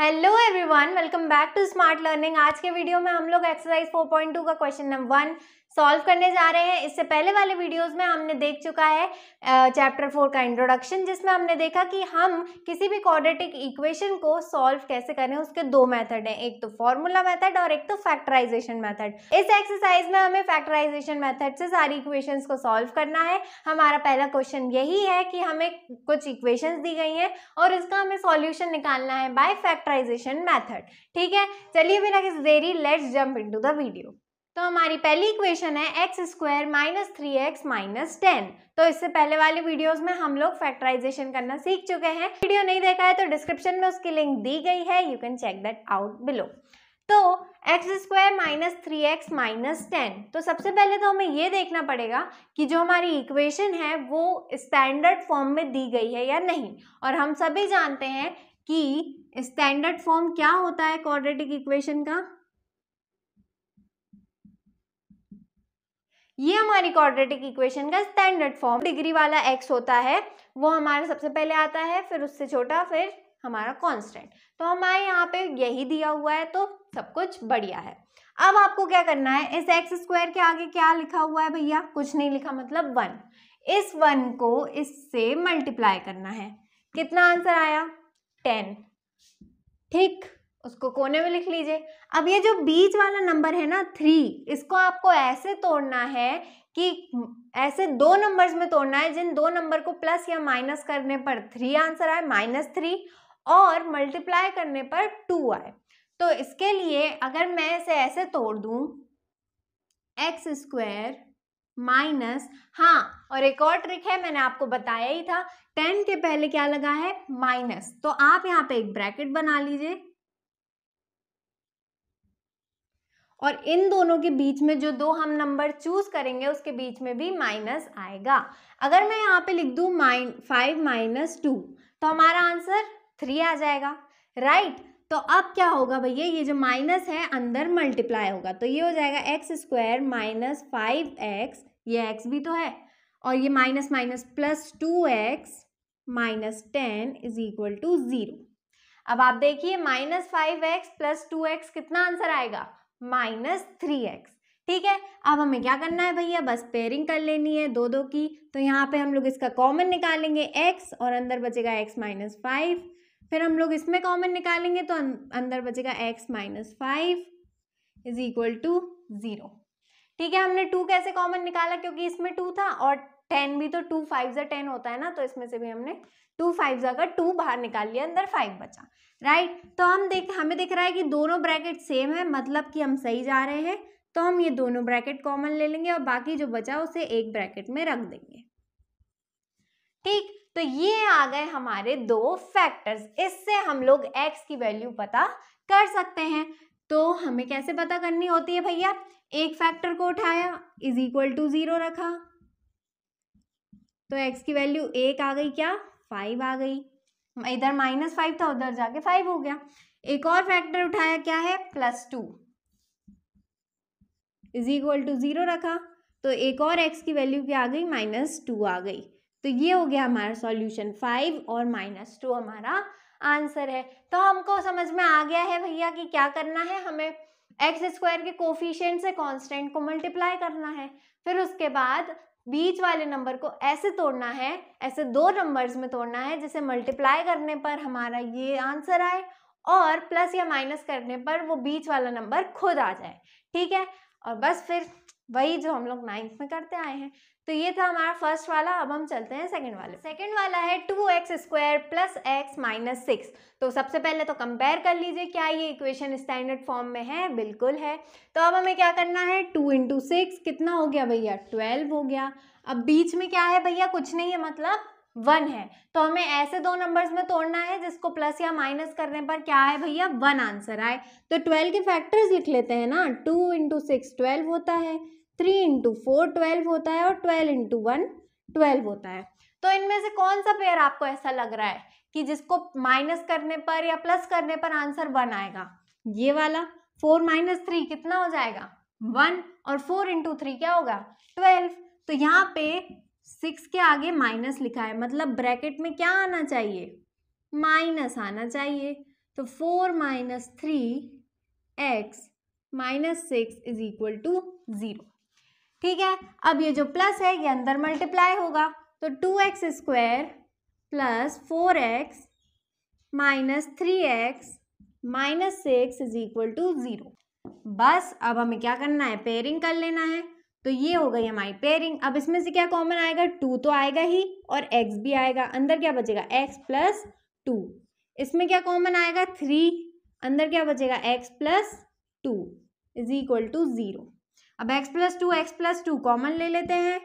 Hello everyone welcome back to Smart Learning आज के video में हम लोग एक्सरसाइज 4.2 का क्वेश्चन नंबर वन सॉल्व करने जा रहे हैं इससे पहले वाले वीडियोस में हमने देख चुका है चैप्टर फोर का इंट्रोडक्शन जिसमें हमने देखा कि हम किसी भी क्वाड्रेटिक इक्वेशन को सॉल्व कैसे करें उसके दो मेथड हैं एक तो फॉर्मूला मेथड और एक तो फैक्टराइजेशन मेथड इस एक्सरसाइज में हमें फैक्टराइजेशन मेथड से सारी इक्वेशन को सॉल्व करना है हमारा पहला क्वेश्चन यही है कि हमें कुछ इक्वेशन दी गई हैं और इसका हमें सॉल्यूशन निकालना है बाय फैक्टराइजेशन मैथड ठीक है चलिए बिना किसी देरी let's jump in the video तो हमारी पहली इक्वेशन है x square minus three x minus ten तो इससे पहले वाले वीडियोस में हम लोग फैक्टराइजेशन करना सीख चुके हैं वीडियो नहीं देखा है तो डिस्क्रिप्शन में उसकी लिंक दी गई है you can check that out below तो x square minus three x minus ten तो सबसे पहले तो हमें ये देखना पड़ेगा कि जो हमारी इक्वेशन है वो स्टैंडर्ड फॉर्म में दी गई है या नहीं और हम सभी जानते हैं कि स्टैंडर्ड फॉर्म क्या होता है क्वाड्रेटिक इक्वेशन का ये हमारी क्वाड्रेटिक इक्वेशन का स्टैंडर्ड फॉर्म डिग्री वाला एक्स होता है वो हमारा सबसे पहले आता है फिर उससे छोटा फिर हमारा कांस्टेंट तो हमारे यहाँ पे यही दिया हुआ है तो सब कुछ बढ़िया है अब आपको क्या करना है इस एक्स स्क्वायर के आगे क्या लिखा हुआ है भैया कुछ नहीं लिखा मतलब वन इस वन को इससे मल्टीप्लाई करना है कितना आंसर आया टेन ठीक उसको कोने में लिख लीजिए अब ये जो बीच वाला नंबर है ना थ्री इसको आपको ऐसे तोड़ना है कि ऐसे दो नंबर्स में तोड़ना है जिन दो नंबर को प्लस या माइनस करने पर थ्री आंसर आए माइनस थ्री और मल्टीप्लाई करने पर टू आए तो इसके लिए अगर मैं इसे ऐसे तोड़ दूं एक्स स्क्वायर माइनस हाँ और एक और ट्रिक है मैंने आपको बताया ही था टेन के पहले क्या लगा है माइनस तो आप यहाँ पे एक ब्रैकेट बना लीजिए और इन दोनों के बीच में जो दो हम नंबर चूज करेंगे उसके बीच में भी माइनस आएगा अगर मैं यहाँ पे लिख दूँ माइन फाइव माइनस टू तो हमारा आंसर थ्री आ जाएगा राइट right? तो अब क्या होगा भैया ये जो माइनस है अंदर मल्टीप्लाई होगा तो ये हो जाएगा x square minus five x ये एक्स भी तो है और ये minus minus plus two x minus ten is equal to zero अब आप देखिए minus five x plus two x कितना आंसर आएगा माइनस थ्री एक्स ठीक है अब हमें क्या करना है भैया बस पेयरिंग कर लेनी है दो दो की तो यहाँ पे हम लोग इसका कॉमन निकालेंगे एक्स और अंदर बचेगा एक्स माइनस फाइव फिर हम लोग इसमें कॉमन निकालेंगे तो अं-, अंदर बचेगा x minus five is equal to zero ठीक है हमने टू कैसे कॉमन निकाला क्योंकि इसमें टू था और टेन भी तो टू फाइव ज़ा टेन होता है ना तो इसमें से भी हमने टू फाइव ज़ा का टू बाहर निकाल लिया अंदर फाइव बचा राइट तो हम देख हमें दिख रहा है कि दोनों ब्रैकेट सेम है मतलब कि हम सही जा रहे हैं तो हम ये दोनों ब्रैकेट कॉमन ले लेंगे और बाकी जो बचा उसे एक ब्रैकेट में रख देंगे ठीक तो ये आ गए हमारे दो फैक्टर्स इससे हम लोग एक्स की वैल्यू पता कर सकते हैं तो हमें कैसे पता करनी होती है भैया एक फैक्टर को उठाया इज इक्वल टू जीरो रखा तो एक्स की वैल्यू एक आ गई क्या फाइव आ गई इधर माइनस फाइव था उधर जाके फाइव हो गया एक और फैक्टर उठाया क्या है plus two is equal to zero रखा तो एक और एक्स की वैल्यू क्या आ गई माइनस टू आ गई तो ये हो गया हमारा सॉल्यूशन फाइव और माइनस टू हमारा आंसर है तो हमको समझ में आ गया है भैया कि क्या करना है हमें एक्स स्क्वायर के कोफिशियंट से कांस्टेंट को मल्टीप्लाई करना है फिर उसके बाद बीच वाले नंबर को ऐसे तोड़ना है ऐसे दो नंबर्स में तोड़ना है जिसे मल्टीप्लाई करने पर हमारा ये आंसर आए और प्लस या माइनस करने पर वो बीच वाला नंबर खुद आ जाए ठीक है और बस फिर वही जो हम लोग नाइन्थ में करते आए हैं तो ये था हमारा फर्स्ट वाला अब हम चलते हैं सेकंड वाले सेकंड वाला है two x square plus x minus six तो सबसे पहले तो कंपेयर कर लीजिए क्या ये इक्वेशन स्टैंडर्ड फॉर्म में है बिल्कुल है तो अब हमें क्या करना है टू इंटू सिक्स कितना हो गया भैया ट्वेल्व हो गया अब बीच में क्या है भैया कुछ नहीं है मतलब वन है तो हमें ऐसे दो नंबर्स में तोड़ना है जिसको प्लस या माइनस करने पर क्या है भैया वन आंसर आए तो ट्वेल्व के फैक्टर्स लिख लेते हैं ना टू इंटू सिक्स ट्वेल्व होता है थ्री इंटू फोर ट्वेल्व होता है और ट्वेल्व इंटू वन ट्वेल्व होता है तो इनमें से कौन सा पेयर आपको ऐसा लग रहा है कि जिसको माइनस करने पर या प्लस करने पर आंसर वन आएगा ये वाला फोर माइनस थ्री कितना हो जाएगा वन और फोर इंटू थ्री क्या होगा ट्वेल्व तो यहाँ पे सिक्स के आगे माइनस लिखा है मतलब ब्रैकेट में क्या आना चाहिए माइनस आना चाहिए तो four minus three x minus six is equal to zero ठीक है अब ये जो प्लस है ये अंदर मल्टीप्लाई होगा तो two x square plus four x minus three x minus six is equal to zero बस अब हमें क्या करना है पेयरिंग कर लेना है तो ये हो गई हमारी पेयरिंग अब इसमें से क्या कॉमन आएगा टू तो आएगा ही और एक्स भी आएगा अंदर क्या बचेगा एक्स प्लस टू इसमें क्या कॉमन आएगा थ्री अंदर क्या बचेगा x plus two is equal to zero अब x plus two x plus two common ले लेते हैं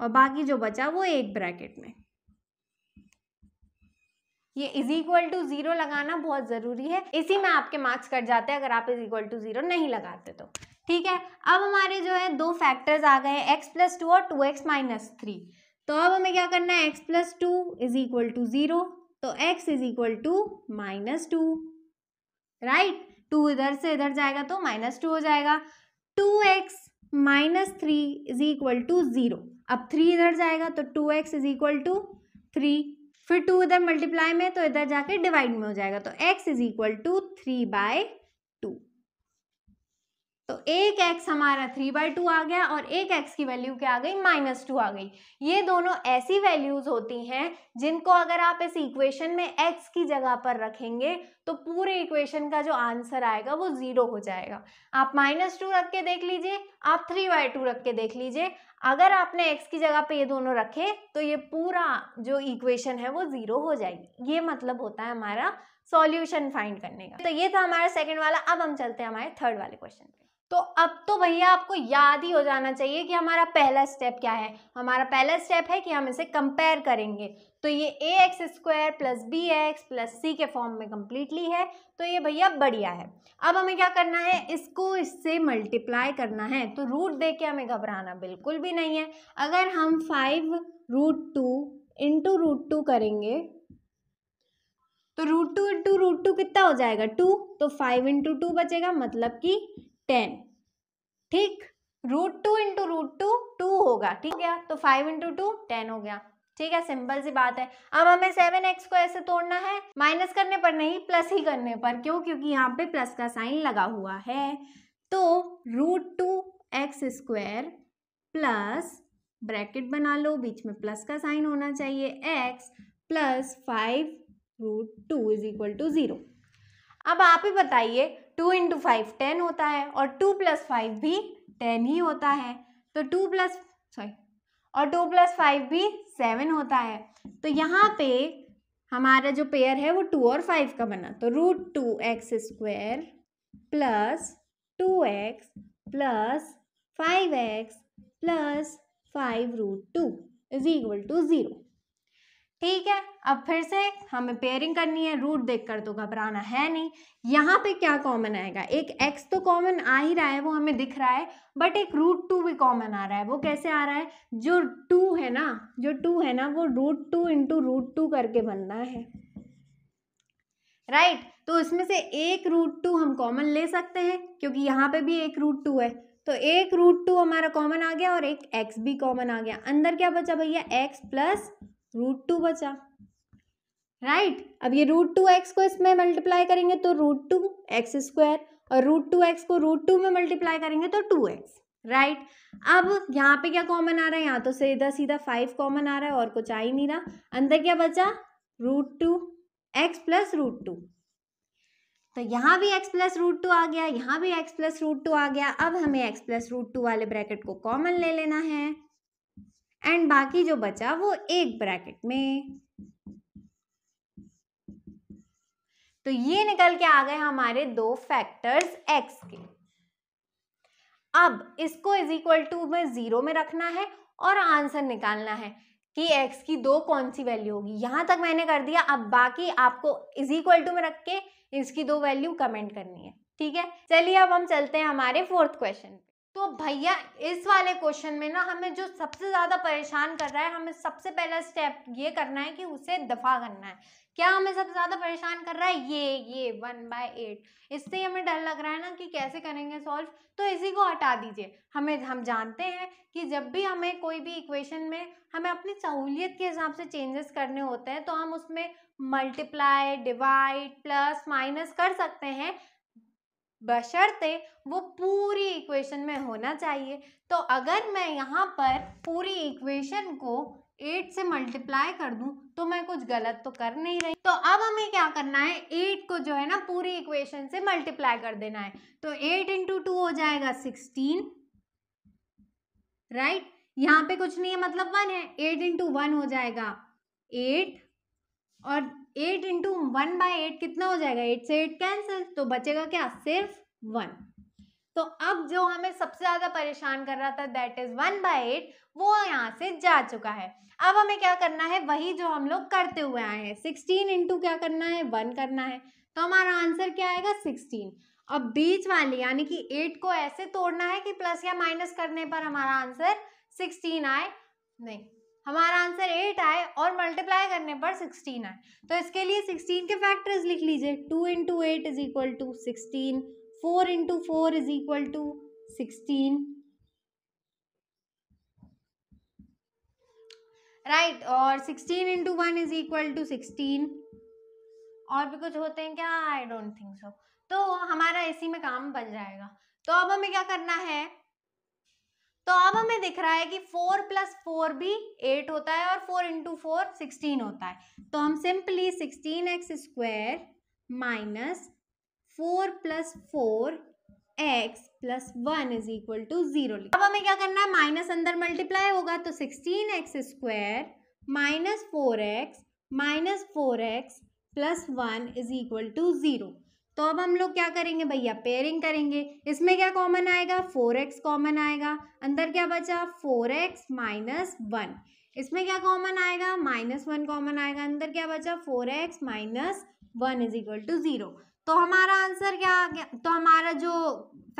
और बाकी जो बचा वो एक ब्रैकेट में ये इज इक्वल टू जीरो लगाना बहुत ज़रूरी है इसी में आपके मार्क्स कट जाते हैं अगर आप इज इक्वल टू जीरो नहीं लगाते तो ठीक है अब हमारे जो है दो फैक्टर्स आ गए एक्स प्लस टू और टू एक्स माइनस थ्री तो अब हमें क्या करना है x plus two is equal to zero तो x is equal to minus two right two इधर से इधर जाएगा तो माइनस टू हो जाएगा two x minus three is equal to zero अब थ्री इधर जाएगा तो two x is equal to three फिर टू इधर मल्टीप्लाई में तो इधर जाके डिवाइड में हो जाएगा तो x is equal to three by तो एक एक्स हमारा थ्री बाई टू आ गया और एक एक्स की वैल्यू क्या आ गई माइनस टू आ गई ये दोनों ऐसी वैल्यूज होती हैं जिनको अगर आप इस इक्वेशन में एक्स की जगह पर रखेंगे तो पूरे इक्वेशन का जो आंसर आएगा वो ज़ीरो हो जाएगा आप माइनस टू रख के देख लीजिए आप थ्री बाई टू रख के देख लीजिए अगर आपने एक्स की जगह पर ये दोनों रखे तो ये पूरा जो इक्वेशन है वो ज़ीरो हो जाएगी ये मतलब होता है हमारा सॉल्यूशन फाइंड करने का तो ये था हमारा सेकेंड वाला अब हम चलते हैं हमारे थर्ड वाले क्वेश्चन पे तो अब तो भैया आपको याद ही हो जाना चाहिए कि हमारा पहला स्टेप क्या है हमारा पहला स्टेप है कि हम इसे कंपेयर करेंगे तो ये a x square plus b x plus c के फॉर्म में कम्प्लीटली है तो ये भैया बढ़िया है अब हमें क्या करना है इसको इससे मल्टीप्लाई करना है तो रूट दे के हमें घबराना बिल्कुल भी नहीं है अगर हम five root two into root two करेंगे तो root two into root two कितना हो जाएगा टू तो फाइव इंटू टू बचेगा मतलब कि टेन ठीक root two into root two two होगा ठीक गया तो फाइव इंटू टू टेन हो गया ठीक है सिंपल सी बात है अब हमें सेवन एक्स को ऐसे तोड़ना है माइनस करने पर नहीं प्लस ही करने पर क्यों क्योंकि यहाँ पे प्लस का साइन लगा हुआ है तो root two x square plus bracket बना लो बीच में प्लस का साइन होना चाहिए x plus five root two is equal to zero अब आप ही बताइए टू इंटू फाइव टेन होता है और टू प्लस फाइव भी टेन ही होता है तो टू प्लस सॉरी और टू प्लस फाइव भी सेवन होता है तो यहाँ पे हमारा जो पेयर है वो टू और फाइव का बना तो root two x square plus two x plus five x plus five root two is equal to zero ठीक है अब फिर से हमें पेयरिंग करनी है रूट देखकर तो घबराना है नहीं यहाँ पे क्या कॉमन आएगा एक एक्स तो कॉमन आ ही रहा है वो हमें दिख रहा है बट एक रूट टू भी कॉमन आ रहा है वो कैसे आ रहा है जो टू है ना जो टू है ना वो root two into root two करके बनना है राइट right? तो इसमें से एक रूट टू हम कॉमन ले सकते हैं क्योंकि यहाँ पे भी एक रूट टू है तो एक रूट टू हमारा कॉमन आ गया और एक एक्स भी कॉमन आ गया अंदर क्या बचा भैया एक्स प्लस रूट टू बचा राइट right? अब ये रूट टू एक्स को इसमें मल्टीप्लाई करेंगे तो रूट टू एक्स स्क्वायर और रूट टू एक्स को रूट टू में मल्टीप्लाई करेंगे तो टू एक्स राइट अब यहाँ पे क्या कॉमन आ रहा है यहाँ तो सीधा सीधा फाइव कॉमन आ रहा है और कुछ आ ही नहीं रहा अंदर क्या बचा root two x plus root two तो यहाँ भी x प्लस रूट टू आ गया यहाँ भी x प्लस रूट टू आ गया अब हमें x प्लस रूट टू वाले ब्रैकेट को कॉमन ले लेना है एंड बाकी जो बचा वो एक ब्रैकेट में तो ये निकल के आ गए हमारे दो फैक्टर्स एक्स के अब इसको इज इक्वल टू में जीरो में रखना है और आंसर निकालना है कि x की दो कौन सी वैल्यू होगी यहां तक मैंने कर दिया अब बाकी आपको इज इक्वल टू में रख के इसकी दो वैल्यू कमेंट करनी है ठीक है चलिए अब हम चलते हैं हमारे फोर्थ क्वेश्चन पे तो भैया इस वाले क्वेश्चन में ना हमें जो सबसे ज़्यादा परेशान कर रहा है हमें सबसे पहला स्टेप ये करना है कि उसे दफ़ा करना है क्या हमें सबसे ज़्यादा परेशान कर रहा है ये ये वन बाय एट इससे हमें डर लग रहा है ना कि कैसे करेंगे सॉल्व तो इसी को हटा दीजिए हमें हम जानते हैं कि जब भी हमें कोई भी इक्वेशन में हमें अपनी सहूलियत के हिसाब से चेंजेस करने होते हैं तो हम उसमें मल्टीप्लाई डिवाइड प्लस माइनस कर सकते हैं बशर्ते वो पूरी इक्वेशन में होना चाहिए तो अगर मैं यहाँ पर पूरी इक्वेशन को एट से मल्टीप्लाई कर दूं तो मैं कुछ गलत तो कर नहीं रही तो अब हमें क्या करना है एट को जो है ना पूरी इक्वेशन से मल्टीप्लाई कर देना है तो एट इंटू टू हो जाएगा सिक्सटीन राइट यहाँ पे कुछ नहीं है मतलब वन है एट इंटू वन हो जाएगा एट और eight into one by eight कितना हो जाएगा एट से एट कैंसिल तो बचेगा क्या सिर्फ वन तो अब जो हमें सबसे ज़्यादा परेशान कर रहा था that is one by eight वो यहाँ से जा चुका है अब हमें क्या करना है वही जो हम लोग करते हुए आए हैं सिक्सटीन इंटू क्या करना है वन करना है तो हमारा आंसर क्या आएगा सिक्सटीन अब बीच वाली यानी कि एट को ऐसे तोड़ना है कि प्लस या माइनस करने पर हमारा आंसर सिक्सटीन आए नहीं हमारा आंसर एट आए और मल्टीप्लाई करने पर सिक्सटीन आए तो इसके लिए सिक्सटीन के फैक्टर्स लिख लीजिए two into eight is equal to sixteen four into four is equal to sixteen right और sixteen into one is equal to sixteen और भी कुछ होते हैं क्या आई डोंट थिंक सो तो हमारा इसी में काम बन जाएगा तो अब हमें क्या करना है तो अब हमें दिख रहा है कि फोर प्लस फोर भी एट होता है और फोर इंटू फोर सिक्सटीन होता है तो हम simply sixteen x square minus four plus four x plus one is equal to zero अब हमें क्या करना है माइनस अंदर मल्टीप्लाई होगा तो sixteen x square minus four x minus four x plus one is equal to zero तो अब हम लोग क्या करेंगे भैया पेयरिंग करेंगे इसमें क्या कॉमन आएगा फोर एक्स कॉमन आएगा अंदर क्या बचा फोर एक्स माइनस वन इसमें क्या कॉमन आएगा माइनस वन कॉमन आएगा अंदर क्या बचा four x minus one is equal to zero तो हमारा आंसर क्या आ गया तो हमारा जो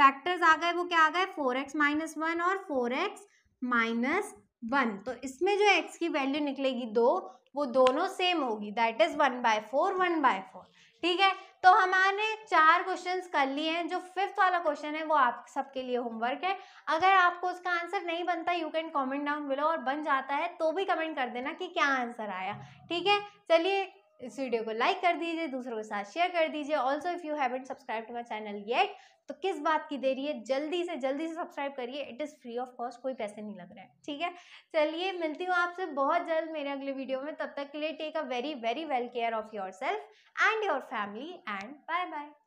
फैक्टर्स आ गए वो क्या आ गए फोर एक्स माइनस वन और फोर एक्स माइनस वन तो इसमें जो एक्स की वैल्यू निकलेगी दो वो दोनों सेम होगी that is one by four one by four ठीक है तो हमारे चार क्वेश्चंस कर लिए हैं जो फिफ्थ वाला क्वेश्चन है वो आप सबके लिए होमवर्क है अगर आपको उसका आंसर नहीं बनता you can comment down below और बन जाता है तो भी कमेंट कर देना कि क्या आंसर आया ठीक है चलिए इस वीडियो को लाइक कर दीजिए दूसरों के साथ शेयर कर दीजिए also if you haven't subscribe to my channel yet तो किस बात की देरी है जल्दी से जल्दी से सब्सक्राइब करिए it is free of cost कोई पैसे नहीं लग रहे हैं ठीक है चलिए मिलती हूँ आपसे बहुत जल्द मेरे अगले वीडियो में तब तक के लिए take a very very well care of your self and your family and bye bye